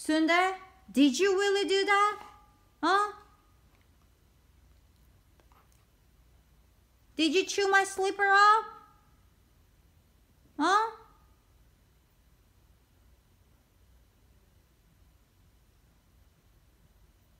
Sunde, did you really do that? Huh? Did you chew my slipper off?